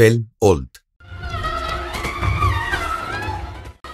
فيلم اولد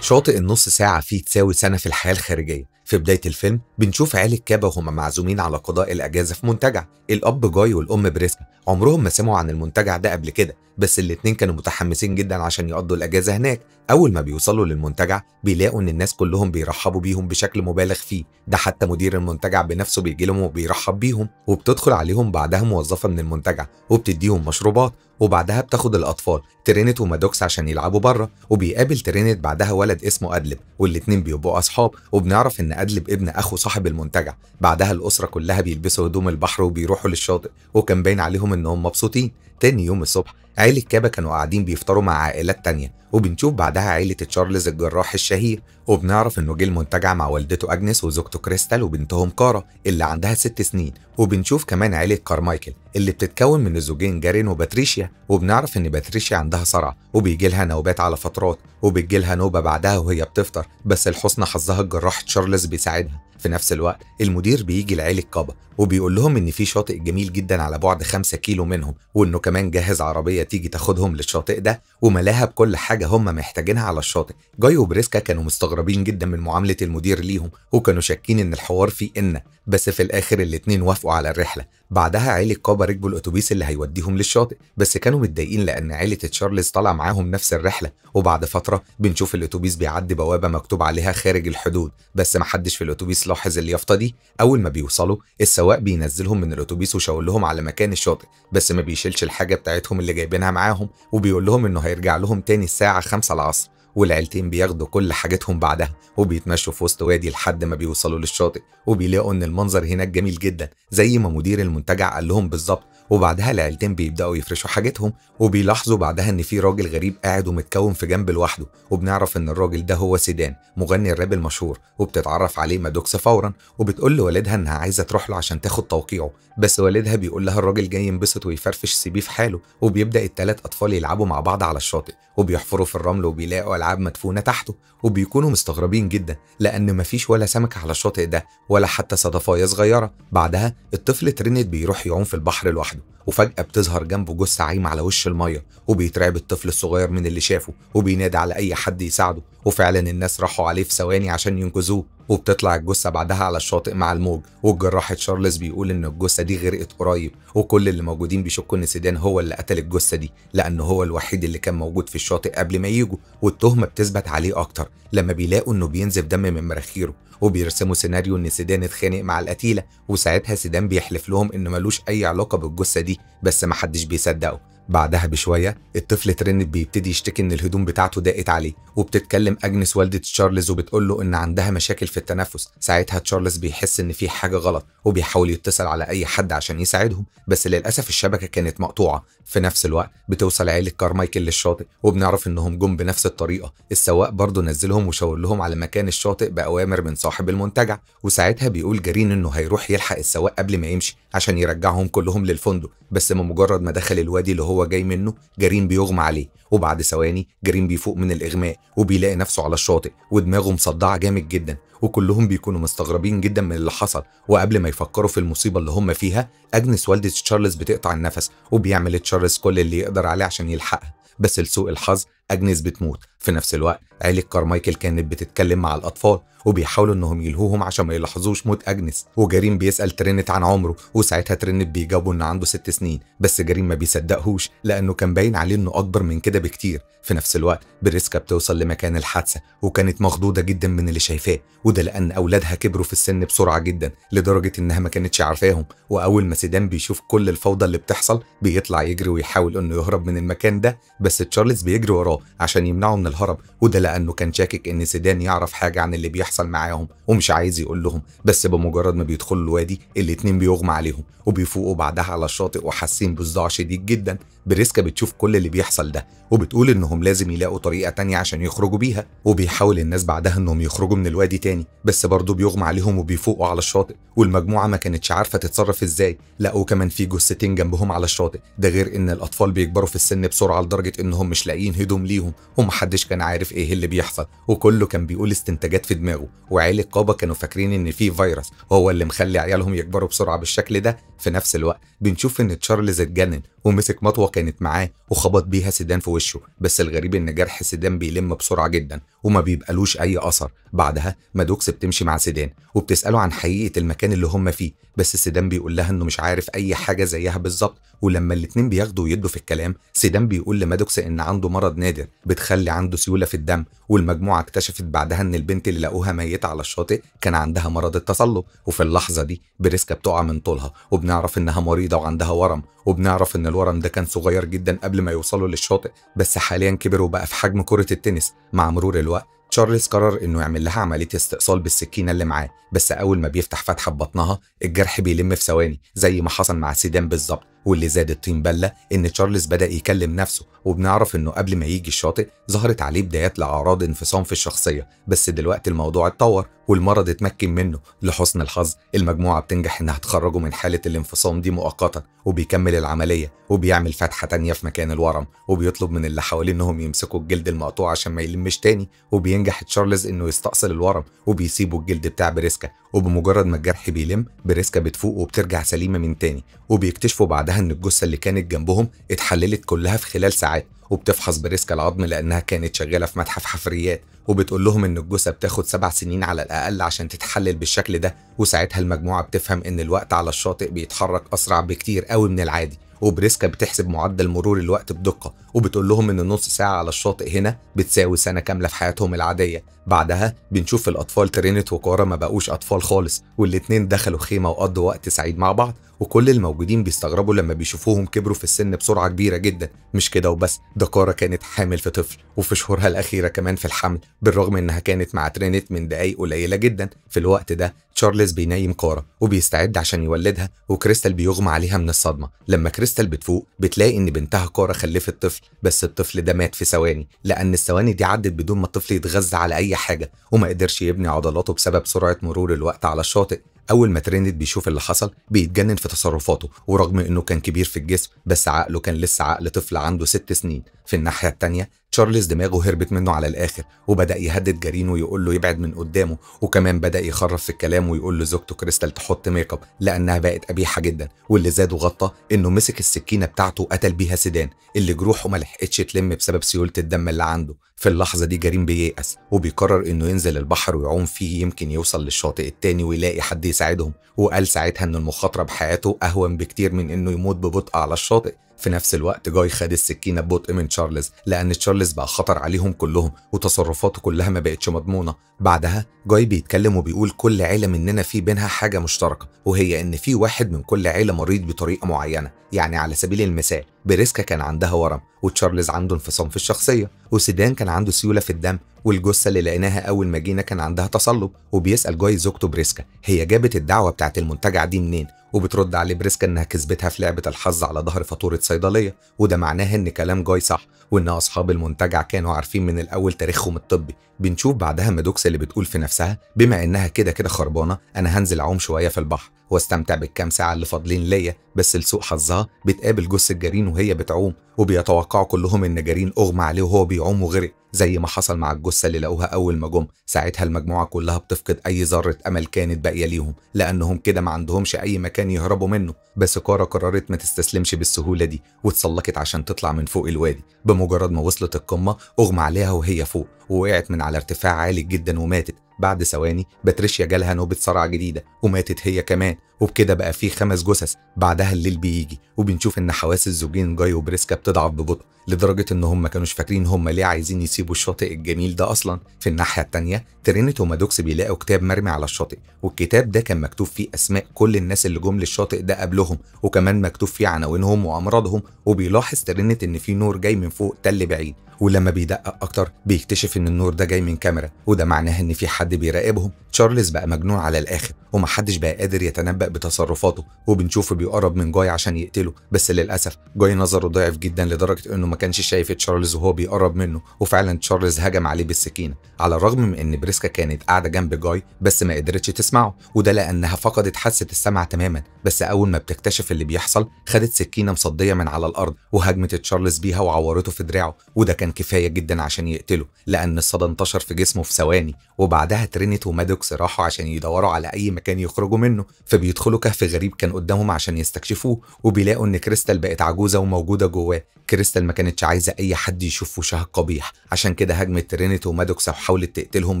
شاطئ النص ساعة فيه تساوي سنة في الحياة الخارجية في بداية الفيلم بنشوف عيال كابا وهم معزومين على قضاء الأجازة في منتجع الأب جاي والأم بريسكا عمرهم ما سمعوا عن المنتجع ده قبل كده بس الاتنين كانوا متحمسين جدا عشان يقضوا الأجازة هناك أول ما بيوصلوا للمنتجع بيلاقوا إن الناس كلهم بيرحبوا بيهم بشكل مبالغ فيه ده حتى مدير المنتجع بنفسه بيجي لهم وبيرحب بيهم وبتدخل عليهم بعدها موظفة من المنتجع وبتديهم مشروبات وبعدها بتاخد الأطفال ترينت ومادوكس عشان يلعبوا بره وبيقابل ترينت بعدها ولد اسمه أدلب والاتنين بيبقوا أصحاب وبنعرف إن أدلب ابن أخو صاحب المنتجع بعدها الأسرة كلها بيلبسوا هدوم البحر وبيروحوا للشاطئ وكان باين عليهم إنهم مبسوطين تاني يوم الصبح عيلة كابا كانوا قاعدين بيفطروا مع عائلات تانية وبنشوف بعدها عيلة تشارلز الجراح الشهير وبنعرف انه جه المنتجع مع والدته اجنس وزوجته كريستال وبنتهم كارا اللي عندها ست سنين وبنشوف كمان عيلة كارمايكل اللي بتتكون من الزوجين جارين وباتريشيا وبنعرف ان باتريشيا عندها صرع وبيجي لها نوبات على فترات وبتجي لها نوبة بعدها وهي بتفطر بس الحسن حظها الجراح تشارلز بيساعدها في نفس الوقت المدير بيجي لعيلة كابا وبيقول لهم إن في شاطئ جميل جدا على بعد 5 كيلو منهم وإنه كمان جهز عربية تيجي تاخدهم للشاطئ ده وملاها بكل حاجة هم محتاجينها على الشاطئ جاي وبريسكا كانوا مستغربين جدا من معاملة المدير ليهم وكانوا شاكين إن الحوار فيه إن بس في الآخر الاتنين وافقوا على الرحلة بعدها عيلة كابا ركبوا الأتوبيس اللي هيوديهم للشاطئ بس كانوا متضايقين لأن عيلة تشارلز طالع معاهم نفس الرحلة وبعد فترة بنشوف الأتوبيس بيعدي بوابة مكتوب عليها خارج الحدود بس محدش في الأتوبيس لاحظ اليافطه دي اول ما بيوصلوا السواق بينزلهم من الاتوبيس وشاور لهم على مكان الشاطئ بس ما بيشيلش الحاجه بتاعتهم اللي جايبينها معاهم وبيقول لهم انه هيرجع لهم تاني الساعه 5 العصر والعيلتين بياخدوا كل حاجتهم بعدها وبيتمشوا في وسط وادي لحد ما بيوصلوا للشاطئ وبيلاقوا ان المنظر هناك جميل جدا زي ما مدير المنتجع قال لهم بالظبط وبعدها العيلتين بيبداوا يفرشوا حاجتهم وبيلاحظوا بعدها ان في راجل غريب قاعد ومتكون في جنب لوحده وبنعرف ان الراجل ده هو سيدان مغني الراب المشهور وبتتعرف عليه مادوكس فورا وبتقول لوالدها انها عايزه تروح له عشان تاخد توقيعه بس والدها بيقول لها الراجل جاي ينبسط ويفرفش سيبيه في حاله وبيبدا التلات اطفال يلعبوا مع بعض على الشاطئ وبيحفروا في الرمل وبيلاقوا العاب مدفونه تحته وبيكونوا مستغربين جدا لان مفيش ولا سمكه على الشاطئ ده ولا حتى صدفايه صغيره بعدها الطفل ترينت بيروح يعوم في البحر لوحده لوحده وفجأة بتظهر جنبه جثة عايمة على وش المية وبيترعب الطفل الصغير من اللي شافه وبينادي على أي حد يساعده وفعلا الناس راحوا عليه في ثواني عشان ينقذوه وبتطلع الجثة بعدها على الشاطئ مع الموج والجراح تشارلز بيقول إن الجثة دي غرقت قريب وكل اللي موجودين بيشكوا إن سيدان هو اللي قتل الجثة دي لأن هو الوحيد اللي كان موجود في الشاطئ قبل ما يجوا والتهمة بتثبت عليه أكتر لما بيلاقوا إنه بينزف دم من مراخيره وبيرسموا سيناريو إن سيدان اتخانق مع القتيلة وساعتها سيدان بيحلف لهم إنه ملوش أي علاقة بالجثة دي بس محدش بيصدقه بعدها بشويه الطفل ترنت بيبتدي يشتكي ان الهدوم بتاعته ضاقت عليه وبتتكلم اجنس والده تشارلز وبتقول له ان عندها مشاكل في التنفس ساعتها تشارلز بيحس ان في حاجه غلط وبيحاول يتصل على اي حد عشان يساعدهم بس للاسف الشبكه كانت مقطوعه في نفس الوقت بتوصل عيله كارمايكل للشاطئ وبنعرف انهم جم بنفس الطريقه السواق برضه نزلهم وشاور لهم على مكان الشاطئ باوامر من صاحب المنتجع وساعتها بيقول جرين انه هيروح يلحق السواق قبل ما يمشي عشان يرجعهم كلهم للفندق بس بمجرد ما دخل الوادي اللي هو وهو جاي منه جارين بيغمى عليه وبعد ثواني جارين بيفوق من الإغماء وبيلاقي نفسه على الشاطئ ودماغه مصدعة جامد جدا وكلهم بيكونوا مستغربين جدا من اللي حصل وقبل ما يفكروا في المصيبة اللي هم فيها أجنس والدة تشارلز بتقطع النفس وبيعمل تشارلز كل اللي يقدر عليه عشان يلحقها بس لسوء الحظ أجنس بتموت في نفس الوقت عيلة كارمايكل كانت بتتكلم مع الأطفال وبيحاولوا إنهم يلهوهم عشان ما يلاحظوش موت أجنس وجريم بيسأل ترينت عن عمره وساعتها ترينت بيجاوبه إن عنده ست سنين بس جريم ما بيصدقهوش لأنه كان باين عليه إنه أكبر من كده بكتير في نفس الوقت بريسكا بتوصل لمكان الحادثة وكانت مخضوضة جدا من اللي شايفاه وده لأن أولادها كبروا في السن بسرعة جدا لدرجة إنها ما كانتش عارفاهم وأول ما سيدان بيشوف كل الفوضى اللي بتحصل بيطلع يجري ويحاول إنه يهرب من المكان ده بس تشارلز بيجري وراه وراه عشان يمنعه من الهرب وده لأنه كان شاكك إن سيدان يعرف حاجة عن اللي بيحصل معاهم ومش عايز يقول لهم بس بمجرد ما بيدخلوا الوادي الاتنين بيغمى عليهم وبيفوقوا بعدها على الشاطئ وحاسين بصداع شديد جدا بريسكا بتشوف كل اللي بيحصل ده وبتقول إنهم لازم يلاقوا طريقة تانية عشان يخرجوا بيها وبيحاول الناس بعدها إنهم يخرجوا من الوادي تاني بس برضه بيغمى عليهم وبيفوقوا على الشاطئ والمجموعة ما كانتش عارفة تتصرف إزاي لقوا كمان في جثتين جنبهم على الشاطئ ده غير إن الأطفال بيكبروا في السن بسرعة لدرجة إنهم مش لاقيين هدوم ليهم ومحدش كان عارف ايه اللي بيحصل وكله كان بيقول استنتاجات في دماغه وعيال القابه كانوا فاكرين ان في فيروس هو اللي مخلي عيالهم يكبروا بسرعه بالشكل ده في نفس الوقت بنشوف ان تشارلز اتجنن ومسك مطوه كانت معاه وخبط بيها سيدان في وشه بس الغريب ان جرح سيدان بيلم بسرعه جدا وما بيبقالوش اي اثر بعدها مادوكس بتمشي مع سيدان وبتساله عن حقيقه المكان اللي هم فيه بس سيدان بيقول لها انه مش عارف اي حاجه زيها بالظبط ولما الاتنين بياخدوا ويدوا في الكلام سيدان بيقول لمادوكس ان عنده مرض نادر نادر بتخلي عنده سيولة في الدم والمجموعة اكتشفت بعدها إن البنت اللي لقوها ميتة على الشاطئ كان عندها مرض التصلب وفي اللحظة دي بريسكا بتقع من طولها وبنعرف إنها مريضة وعندها ورم وبنعرف إن الورم ده كان صغير جدا قبل ما يوصلوا للشاطئ بس حاليا كبر وبقى في حجم كرة التنس مع مرور الوقت تشارلز قرر انه يعمل لها عمليه استئصال بالسكينه اللي معاه بس اول ما بيفتح فتحه ببطنها الجرح بيلم في ثواني زي ما حصل مع سيدان بالظبط واللي زاد الطين بله ان تشارلز بدا يكلم نفسه وبنعرف انه قبل ما يجي الشاطئ ظهرت عليه بدايات لاعراض انفصام في الشخصيه بس دلوقتي الموضوع اتطور والمرض اتمكن منه لحسن الحظ المجموعه بتنجح انها تخرجه من حاله الانفصام دي مؤقتا وبيكمل العمليه وبيعمل فتحه تانية في مكان الورم وبيطلب من اللي حواليه انهم يمسكوا الجلد المقطوع عشان ما يلمش تاني وبينجح تشارلز انه يستأصل الورم وبيسيبوا الجلد بتاع بريسكا وبمجرد ما الجرح بيلم بريسكا بتفوق وبترجع سليمه من تاني وبيكتشفوا بعدها عندها ان الجثه اللي كانت جنبهم اتحللت كلها في خلال ساعات وبتفحص بريسك العظم لانها كانت شغاله في متحف حفريات وبتقول لهم ان الجثه بتاخد سبع سنين على الاقل عشان تتحلل بالشكل ده وساعتها المجموعه بتفهم ان الوقت على الشاطئ بيتحرك اسرع بكتير قوي من العادي وبريسكا بتحسب معدل مرور الوقت بدقه وبتقول لهم ان نص ساعه على الشاطئ هنا بتساوي سنه كامله في حياتهم العاديه بعدها بنشوف الاطفال ترينت وكارا ما بقوش اطفال خالص والاتنين دخلوا خيمه وقضوا وقت سعيد مع بعض وكل الموجودين بيستغربوا لما بيشوفوهم كبروا في السن بسرعة كبيرة جدا مش كده وبس ده كارا كانت حامل في طفل وفي شهورها الأخيرة كمان في الحمل بالرغم إنها كانت مع ترينت من دقايق قليلة جدا في الوقت ده تشارلز بينيم كارا وبيستعد عشان يولدها وكريستال بيغمى عليها من الصدمة لما كريستال بتفوق بتلاقي إن بنتها كارا خلفت طفل بس الطفل ده مات في ثواني لأن الثواني دي عدت بدون ما الطفل يتغذى على أي حاجة وما قدرش يبني عضلاته بسبب سرعة مرور الوقت على الشاطئ اول ما تريند بيشوف اللي حصل بيتجنن في تصرفاته ورغم انه كان كبير في الجسم بس عقله كان لسه عقل طفل عنده ست سنين في الناحيه التانيه تشارلز دماغه هربت منه على الآخر وبدأ يهدد جارين ويقول له يبعد من قدامه وكمان بدأ يخرف في الكلام ويقول لزوجته كريستال تحط ميك اب لأنها بقت قبيحة جدا واللي زاد وغطى إنه مسك السكينة بتاعته وقتل بيها سيدان اللي جروحه ما لحقتش تلم بسبب سيولة الدم اللي عنده في اللحظة دي جارين بييأس وبيقرر إنه ينزل البحر ويعوم فيه يمكن يوصل للشاطئ التاني ويلاقي حد يساعدهم وقال ساعتها إن المخاطرة بحياته أهون بكتير من إنه يموت ببطء على الشاطئ في نفس الوقت جاي خد السكينة ببطء من تشارلز لأن تشارلز بقى خطر عليهم كلهم وتصرفاته كلها ما بقتش مضمونة بعدها جاي بيتكلم وبيقول كل عيلة مننا في بينها حاجة مشتركة وهي إن في واحد من كل عيلة مريض بطريقة معينة يعني على سبيل المثال بريسكا كان عندها ورم وتشارلز عنده انفصام في الشخصيه وسيدان كان عنده سيوله في الدم والجثه اللي لقيناها اول ما جينا كان عندها تصلب وبيسال جاي زوجته بريسكا هي جابت الدعوه بتاعت المنتجع دي منين وبترد عليه بريسكا انها كسبتها في لعبه الحظ على ظهر فاتوره صيدليه وده معناه ان كلام جاي صح وان اصحاب المنتجع كانوا عارفين من الاول تاريخهم الطبي بنشوف بعدها مدوكس اللي بتقول في نفسها بما انها كده كده خربانه انا هنزل اعوم شويه في البحر واستمتع بالكام ساعه اللي فاضلين ليا بس لسوء حظها بتقابل جثه جارين وهي بتعوم وبيتوقعوا كلهم ان جارين اغمى عليه وهو بيعوم وغرق زي ما حصل مع الجثة اللي لقوها أول ما جم ساعتها المجموعة كلها بتفقد أي ذرة أمل كانت باقية ليهم لأنهم كده ما عندهمش أي مكان يهربوا منه بس كارا قررت ما تستسلمش بالسهولة دي واتسلقت عشان تطلع من فوق الوادي بمجرد ما وصلت القمة أغمى عليها وهي فوق ووقعت من على ارتفاع عالي جدا وماتت بعد ثواني باتريشيا جالها نوبة صرع جديدة وماتت هي كمان وبكده بقى في خمس جثث بعدها الليل بيجي وبنشوف ان حواس الزوجين جاي وبريسكا بتضعف ببطء لدرجه ان هم ما كانوش فاكرين هم ليه عايزين يسيبوا الشاطئ الجميل ده اصلا في الناحيه الثانيه ترينت ومادوكس بيلاقوا كتاب مرمي على الشاطئ والكتاب ده كان مكتوب فيه اسماء كل الناس اللي جم للشاطئ ده قبلهم وكمان مكتوب فيه عناوينهم وامراضهم وبيلاحظ ترينت ان في نور جاي من فوق تل بعيد ولما بيدقق اكتر بيكتشف ان النور ده جاي من كاميرا وده معناه ان في حد بيراقبهم تشارلز بقى مجنون على الاخر ومحدش بقى قادر يتنبأ بنتنبأ بتصرفاته وبنشوفه بيقرب من جاي عشان يقتله بس للأسف جاي نظره ضعف جدا لدرجة إنه ما كانش شايف تشارلز وهو بيقرب منه وفعلا تشارلز هجم عليه بالسكينة على الرغم من إن بريسكا كانت قاعدة جنب جاي بس ما قدرتش تسمعه وده لأنها فقدت حاسة السمع تماما بس أول ما بتكتشف اللي بيحصل خدت سكينة مصدية من على الأرض وهجمت تشارلز بيها وعورته في دراعه وده كان كفاية جدا عشان يقتله لأن الصدى انتشر في جسمه في ثواني وبعدها ترينت ومادوكس راحوا عشان يدوروا على أي مكان يخرجوا منه فبي بيدخلوا كهف غريب كان قدامهم عشان يستكشفوه وبيلاقوا ان كريستال بقت عجوزه وموجوده جواه كريستال ما كانتش عايزه اي حد يشوف وشها القبيح عشان كده هجمت ترينيتي ومادوكس وحاولت تقتلهم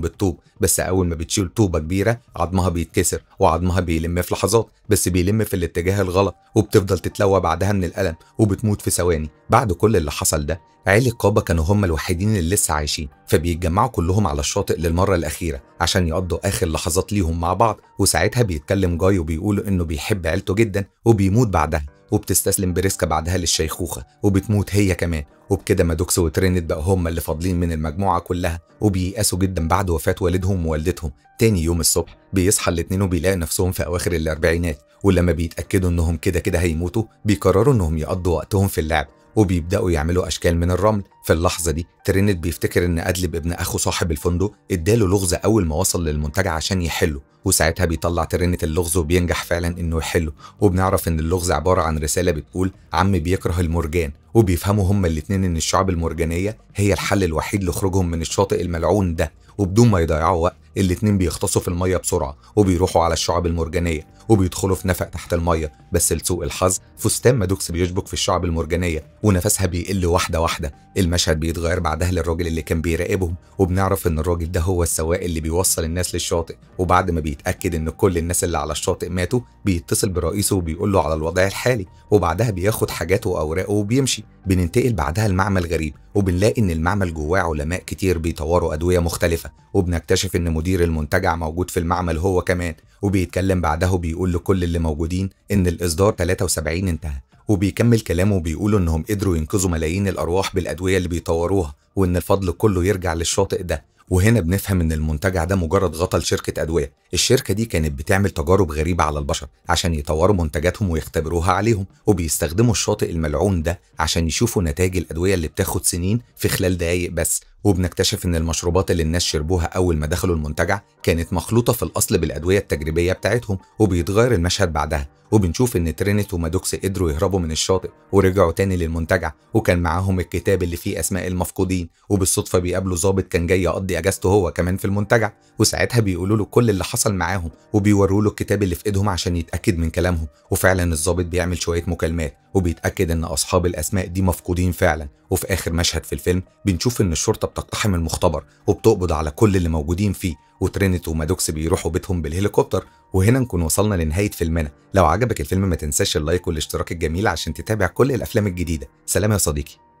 بالطوب بس اول ما بتشيل طوبه كبيره عظمها بيتكسر وعظمها بيلم في لحظات بس بيلم في الاتجاه الغلط وبتفضل تتلوى بعدها من الالم وبتموت في ثواني بعد كل اللي حصل ده عيلة القابة كانوا هم الوحيدين اللي لسه عايشين فبيتجمعوا كلهم على الشاطئ للمرة الأخيرة عشان يقضوا آخر لحظات ليهم مع بعض وساعتها بيتكلم جاي وبيقول إنه بيحب عيلته جدا وبيموت بعدها وبتستسلم بريسكا بعدها للشيخوخة وبتموت هي كمان وبكده مادوكس وترينت بقى هم اللي فاضلين من المجموعة كلها وبييأسوا جدا بعد وفاة والدهم ووالدتهم تاني يوم الصبح بيصحى الاتنين وبيلاقوا نفسهم في أواخر الأربعينات ولما بيتأكدوا إنهم كده كده هيموتوا بيقرروا إنهم يقضوا وقتهم في اللعب وبيبدأوا يعملوا أشكال من الرمل في اللحظة دي ترينت بيفتكر إن أدلب ابن أخو صاحب الفندق اداله لغز أول ما وصل للمنتجع عشان يحله وساعتها بيطلع ترينت اللغز وبينجح فعلا إنه يحله وبنعرف إن اللغز عبارة عن رسالة بتقول عمي بيكره المرجان وبيفهموا هما الاتنين إن الشعاب المرجانية هي الحل الوحيد لخروجهم من الشاطئ الملعون ده وبدون ما يضيعوا وقت الاتنين بيختصوا في الميه بسرعه وبيروحوا على الشعاب المرجانيه وبيدخلوا في نفق تحت الميه بس لسوء الحظ فستان مادوكس بيشبك في الشعب المرجانيه ونفسها بيقل واحده واحده المشهد بيتغير بعدها للراجل اللي كان بيراقبهم وبنعرف ان الراجل ده هو السواق اللي بيوصل الناس للشاطئ وبعد ما بيتاكد ان كل الناس اللي على الشاطئ ماتوا بيتصل برئيسه وبيقول له على الوضع الحالي وبعدها بياخد حاجاته واوراقه وبيمشي بننتقل بعدها لمعمل غريب وبنلاقي ان المعمل جواه علماء كتير بيطوروا ادويه مختلفه وبنكتشف ان مدير المنتجع موجود في المعمل هو كمان وبيتكلم بعدها وبيقول لكل اللي موجودين ان الاصدار 73 انتهى وبيكمل كلامه وبيقولوا انهم قدروا ينقذوا ملايين الارواح بالادويه اللي بيطوروها وان الفضل كله يرجع للشاطئ ده وهنا بنفهم ان المنتجع ده مجرد غطى لشركه ادويه الشركه دي كانت بتعمل تجارب غريبه على البشر عشان يطوروا منتجاتهم ويختبروها عليهم وبيستخدموا الشاطئ الملعون ده عشان يشوفوا نتائج الادويه اللي بتاخد سنين في خلال دقايق بس وبنكتشف إن المشروبات اللي الناس شربوها أول ما دخلوا المنتجع كانت مخلوطة في الأصل بالأدوية التجريبية بتاعتهم وبيتغير المشهد بعدها وبنشوف إن ترينت ومادوكس قدروا يهربوا من الشاطئ ورجعوا تاني للمنتجع وكان معاهم الكتاب اللي فيه أسماء المفقودين وبالصدفة بيقابلوا ظابط كان جاي يقضي أجازته هو كمان في المنتجع وساعتها بيقولوا له كل اللي حصل معاهم وبيوروا له الكتاب اللي في إيدهم عشان يتأكد من كلامهم وفعلا الظابط بيعمل شوية مكالمات وبيتأكد إن أصحاب الأسماء دي مفقودين فعلا وفي آخر مشهد في الفيلم بنشوف إن الشرطة بتقتحم المختبر وبتقبض على كل اللي موجودين فيه وترينت ومادوكس بيروحوا بيتهم بالهليكوبتر وهنا نكون وصلنا لنهاية فيلمنا لو عجبك الفيلم ما تنساش اللايك والاشتراك الجميل عشان تتابع كل الأفلام الجديدة سلام يا صديقي